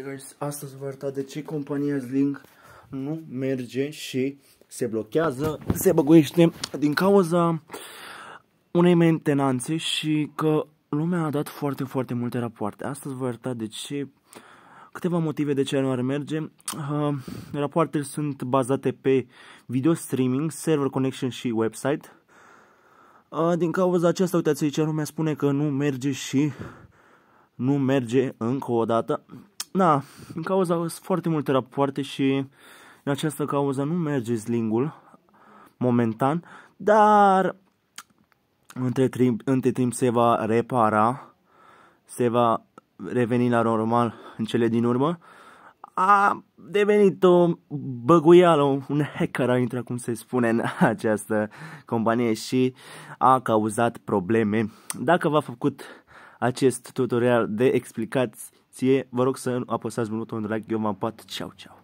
Guys, astăzi vă arăta de ce compania Zling nu merge și se blochează, se băguiește din cauza unei mentenanțe și că lumea a dat foarte, foarte multe rapoarte. Astăzi vă arăta de ce câteva motive de ce nu ar merge. Uh, rapoartele sunt bazate pe video streaming, server connection și website. Uh, din cauza aceasta, uitați aici, lumea spune că nu merge și nu merge încă o dată. Da, în cauza sunt foarte multe rapoarte și în această cauză nu merge slingul momentan, dar între timp, între timp se va repara, se va reveni la normal în cele din urmă. A devenit o băguială, un hacker a intrat, cum se spune, în această companie și a cauzat probleme. Dacă v-a făcut acest tutorial de explicație, vă rog să apăsați butonul like, eu m-am pat, ceau, ceau.